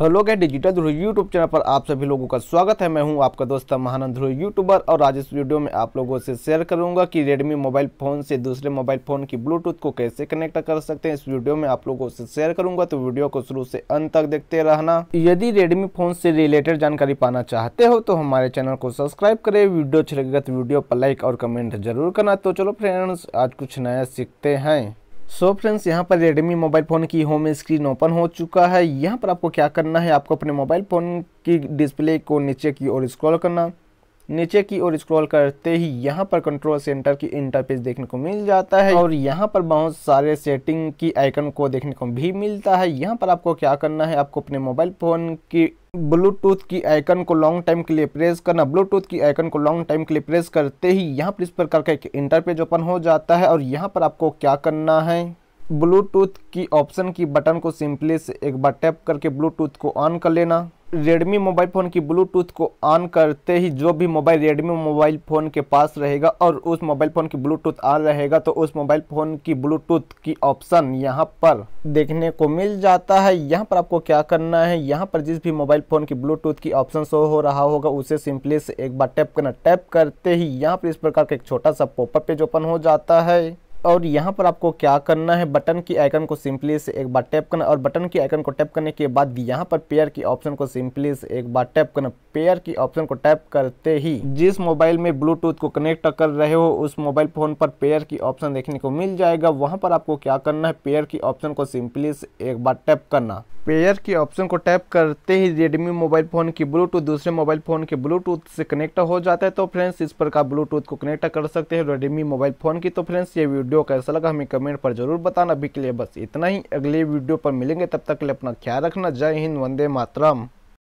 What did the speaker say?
hello क्या digital ध्रुव YouTube channel पर आप सभी लोगों का स्वागत है मैं हूं आपका दोस्त महानंद ध्रुव यूट्यूबर और आज इस वीडियो में आप लोगों से शेयर करूंगा कि रेडमी मोबाइल फ़ोन से दूसरे मोबाइल फ़ोन की ब्लूटूथ को कैसे कनेक्ट कर सकते हैं इस वीडियो में आप लोगों से शेयर करूंगा तो वीडियो को शुरू से अंत तक देखते रहना यदि रेडमी फ़ोन से रिलेटेड जानकारी पाना चाहते हो तो हमारे चैनल को सब्सक्राइब करें वीडियो अच्छी लगेगा तो वीडियो पर लाइक और कमेंट जरूर करना तो चलो फ्रेंड्स आज कुछ नया सीखते हैं सो फ्रेंड्स यहाँ पर रेडमी मोबाइल फ़ोन की होम स्क्रीन ओपन हो चुका है यहाँ पर आपको क्या करना है आपको अपने मोबाइल फ़ोन की डिस्प्ले को नीचे की ओर स्क्रॉल करना नीचे की ओर स्क्रॉल करते ही यहाँ पर कंट्रोल सेंटर की इंटरफेस देखने को मिल जाता है और यहाँ पर बहुत सारे सेटिंग की आइकन को देखने को भी मिलता है यहाँ पर आपको क्या करना है आपको अपने मोबाइल फ़ोन की ब्लूटूथ की आइकन को लॉन्ग टाइम के लिए प्रेस करना ब्लूटूथ की आइकन को लॉन्ग टाइम के लिए प्रेस करते ही यहाँ पर इस प्रकार का एक इंटरपेज ओपन हो जाता है और यहाँ पर आपको क्या करना है ब्लूटूथ की ऑप्शन की बटन को सिंपली से एक बार टैप करके ब्लूटूथ को ऑन कर लेना रेडमी मोबाइल फ़ोन की ब्लूटूथ को ऑन करते ही जो भी मोबाइल रेडमी मोबाइल फ़ोन के पास रहेगा और उस मोबाइल फ़ोन की ब्लूटूथ ऑन रहेगा तो उस मोबाइल फ़ोन की ब्लूटूथ की ऑप्शन यहाँ पर देखने को मिल जाता है यहाँ पर आपको क्या करना है यहाँ पर जिस भी मोबाइल फ़ोन की ब्लूटूथ की ऑप्शन शो हो रहा होगा उसे सिंपली से एक बार टैप करना टैप करते ही यहाँ पर इस प्रकार का एक छोटा सा पोपर पेज ओपन हो जाता है और यहाँ पर आपको क्या करना है बटन की आइकन को सिंपली से एक बार टैप करना और बटन की आइकन को टैप करने के बाद यहाँ पर पेयर की ऑप्शन को सिंपली से एक बार टैप करना पेयर की ऑप्शन को टैप करते ही जिस मोबाइल में ब्लूटूथ को कनेक्ट कर रहे हो उस मोबाइल फ़ोन पर पेयर की ऑप्शन देखने को मिल जाएगा वहां पर आपको क्या करना है पेयर की ऑप्शन को सिंपली से एक बार टैप करना पेयर की ऑप्शन को टैप करते ही रेडमी मोबाइल फ़ोन की ब्लूटूथ दूसरे मोबाइल फ़ोन के ब्लूटूथ से कनेक्ट हो जाता है तो फ्रेंड्स इस प्रकार ब्लूटूथ को कनेक्ट कर सकते हैं रेडमी मोबाइल फ़ोन की तो फ्रेंड्स ये वीडियो कैसा लगा हमें कमेंट पर जरूर बताना अभी के लिए बस इतना ही अगले वीडियो पर मिलेंगे तब तक के लिए अपना ख्याल रखना जय हिंद वंदे मातरम